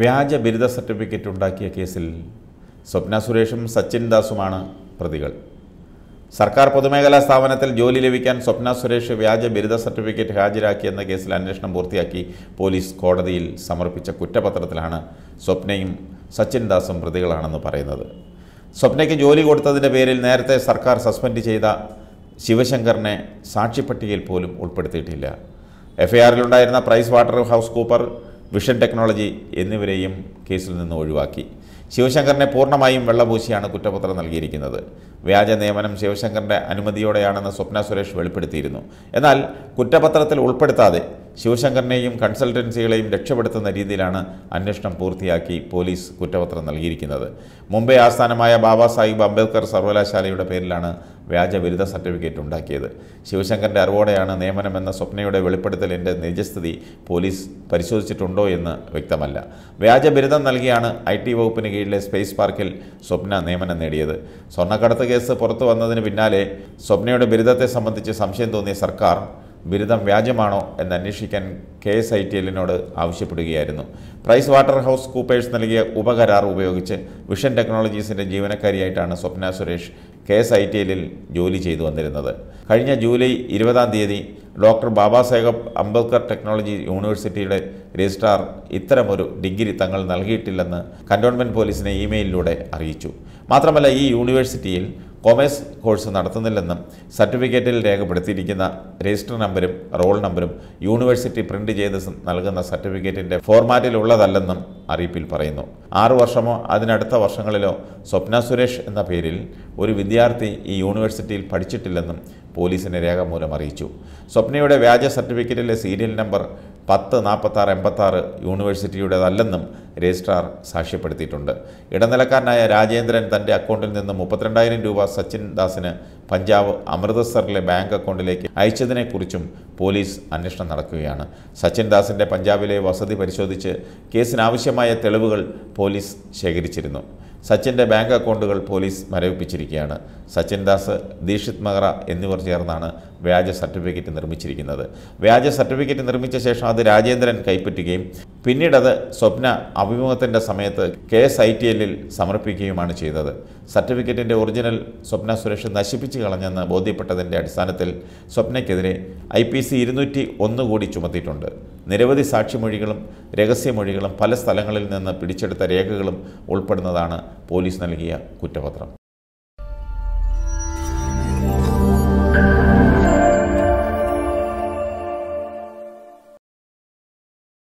വ്യാജ ബിരുദ സർട്ടിഫിക്കറ്റ് ഉണ്ടാക്കിയ കേസിൽ സ്വപ്ന സുരേഷും സച്ചിൻ ദാസുമാണ് പ്രതികൾ സർക്കാർ പൊതുമേഖലാ സ്ഥാപനത്തിൽ ജോലി ലഭിക്കാൻ സ്വപ്ന സുരേഷ് വ്യാജ ബിരുദ സർട്ടിഫിക്കറ്റ് ഹാജരാക്കി എന്ന കേസിൽ അന്വേഷണം പൂർത്തിയാക്കി പോലീസ് കോടതിയിൽ സമർപ്പിച്ച കുറ്റപത്രത്തിലാണ് സ്വപ്നയും സച്ചിൻ ദാസും പ്രതികളാണെന്ന് പറയുന്നത് സ്വപ്നയ്ക്ക് ജോലി കൊടുത്തതിൻ്റെ പേരിൽ നേരത്തെ സർക്കാർ സസ്പെൻഡ് ചെയ്ത ശിവശങ്കറിനെ സാക്ഷിപ്പട്ടികയിൽ പോലും ഉൾപ്പെടുത്തിയിട്ടില്ല എഫ്ഐആറിലുണ്ടായിരുന്ന Pricewaterhouse Cooper Vision Technology എന്നിവരെയും കേസിൽ നിന്ന് ഒഴിവാക്കി ശിവശങ്കറിനെ പൂർണ്ണമായും വെള്ളപൂശിയാണ് കുറ്റപത്രം നൽകിയിരിക്കുന്നത് വ്യാജ നിയമനം ശിവശങ്കറിൻ്റെ അനുമതിയോടെയാണെന്ന് സ്വപ്ന സുരേഷ് വെളിപ്പെടുത്തിയിരുന്നു എന്നാൽ കുറ്റപത്രത്തിൽ ഉൾപ്പെടുത്താതെ ശിവശങ്കറിനെയും കൺസൾട്ടൻസികളെയും രക്ഷപ്പെടുത്തുന്ന രീതിയിലാണ് അന്വേഷണം പൂർത്തിയാക്കി പോലീസ് കുറ്റപത്രം നൽകിയിരിക്കുന്നത് മുംബൈ ആസ്ഥാനമായ ബാബാ സാഹിബ് അംബേദ്കർ സർവകലാശാലയുടെ പേരിലാണ് വ്യാജ ബിരുദ സർട്ടിഫിക്കറ്റ് ഉണ്ടാക്കിയത് ശിവശങ്കറിൻ്റെ അറിവോടെയാണ് നിയമനമെന്ന സ്വപ്നയുടെ വെളിപ്പെടുത്തലിൻ്റെ നിജസ്ഥിതി പോലീസ് പരിശോധിച്ചിട്ടുണ്ടോ എന്ന് വ്യക്തമല്ല വ്യാജ ബിരുദം നൽകിയാണ് ഐ ടി വകുപ്പിന് കീഴിലെ സ്പേസ് പാർക്കിൽ സ്വപ്ന നിയമനം നേടിയത് സ്വർണ്ണക്കടത്ത് കേസ് പുറത്തു വന്നതിന് പിന്നാലെ സ്വപ്നയുടെ ബിരുദത്തെ സംബന്ധിച്ച് സംശയം തോന്നിയ സർക്കാർ ബിരുദം വ്യാജമാണോ എന്ന് അന്വേഷിക്കാൻ കെ എസ് ഐ ടി എല്ലിനോട് ആവശ്യപ്പെടുകയായിരുന്നു പ്രൈസ് വാട്ടർ ഹൗസ് കൂപ്പേഴ്സ് നൽകിയ ഉപകരാർ ഉപയോഗിച്ച് വിഷൻ ടെക്നോളജീസിൻ്റെ ജീവനക്കാരിയായിട്ടാണ് Swapna Suresh K S I T എല്ലിൽ ജോലി ചെയ്തു വന്നിരുന്നത് കഴിഞ്ഞ ജൂലൈ ഇരുപതാം തീയതി ഡോക്ടർ ബാബാ സാഹേബ് അംബേദ്കർ ടെക്നോളജി യൂണിവേഴ്സിറ്റിയുടെ രജിസ്ട്രാർ ഇത്തരമൊരു ഡിഗ്രി തങ്ങൾ നൽകിയിട്ടില്ലെന്ന് കൻ്റോൺമെൻറ്റ് പോലീസിനെ ഇമെയിലിലൂടെ അറിയിച്ചു മാത്രമല്ല ഈ യൂണിവേഴ്സിറ്റിയിൽ കോമേഴ്സ് കോഴ്സ് നടത്തുന്നില്ലെന്നും സർട്ടിഫിക്കറ്റിൽ രേഖപ്പെടുത്തിയിരിക്കുന്ന രജിസ്റ്റർ നമ്പരും റോൾ നമ്പരും യൂണിവേഴ്സിറ്റി പ്രിന്റ് ചെയ്ത് നൽകുന്ന സർട്ടിഫിക്കറ്റിൻ്റെ ഫോർമാറ്റിലുള്ളതല്ലെന്നും അറിയിപ്പിൽ പറയുന്നു ആറു വർഷമോ അതിനടുത്ത വർഷങ്ങളിലോ സ്വപ്ന സുരേഷ് എന്ന പേരിൽ ഒരു വിദ്യാർത്ഥി ഈ യൂണിവേഴ്സിറ്റിയിൽ പഠിച്ചിട്ടില്ലെന്നും പോലീസിന് രേഖ മൂലം അറിയിച്ചു സ്വപ്നയുടെ വ്യാജ സർട്ടിഫിക്കറ്റിലെ സീരിയൽ നമ്പർ പത്ത് നാൽപ്പത്താറ് എൺപത്താറ് യൂണിവേഴ്സിറ്റിയുടേതല്ലെന്നും രജിസ്ട്രാർ സാക്ഷ്യപ്പെടുത്തിയിട്ടുണ്ട് ഇടനിലക്കാരനായ രാജേന്ദ്രൻ തൻ്റെ അക്കൗണ്ടിൽ നിന്ന് മുപ്പത്തിരണ്ടായിരം രൂപ സച്ചിൻ ദാസിന് പഞ്ചാബ് അമൃതസറിലെ ബാങ്ക് അക്കൗണ്ടിലേക്ക് അയച്ചതിനെക്കുറിച്ചും പോലീസ് അന്വേഷണം നടക്കുകയാണ് സച്ചിൻ ദാസിൻ്റെ പഞ്ചാബിലെ വസതി പരിശോധിച്ച് കേസിനാവശ്യമായ തെളിവുകൾ പോലീസ് ശേഖരിച്ചിരുന്നു സച്ചിൻ്റെ ബാങ്ക് അക്കൗണ്ടുകൾ പോലീസ് മരവിപ്പിച്ചിരിക്കുകയാണ് സച്ചിൻ ദാസ് ദീക്ഷിത് മെഹ്റ എന്നിവർ ചേർന്നാണ് വ്യാജ സർട്ടിഫിക്കറ്റ് നിർമ്മിച്ചിരിക്കുന്നത് വ്യാജ സർട്ടിഫിക്കറ്റ് നിർമ്മിച്ച ശേഷം അത് രാജേന്ദ്രൻ കൈപ്പറ്റുകയും പിന്നീടത് സ്വപ്ന അഭിമുഖത്തിൻ്റെ സമയത്ത് കെ എസ് ഐ ടി എല്ലിൽ സമർപ്പിക്കുകയുമാണ് ചെയ്തത് സർട്ടിഫിക്കറ്റിൻ്റെ ഒറിജിനൽ സ്വപ്ന സുരേഷ് നശിപ്പിച്ചു കളഞ്ഞെന്ന് ബോധ്യപ്പെട്ടതിൻ്റെ അടിസ്ഥാനത്തിൽ സ്വപ്നയ്ക്കെതിരെ ഐ പി സി ഇരുന്നൂറ്റി ഒന്ന് കൂടി ചുമത്തിയിട്ടുണ്ട് നിരവധി സാക്ഷിമൊഴികളും രഹസ്യമൊഴികളും പല സ്ഥലങ്ങളിൽ നിന്ന് പിടിച്ചെടുത്ത രേഖകളും ഉൾപ്പെടുന്നതാണ് പോലീസ് നൽകിയ കുറ്റപത്രം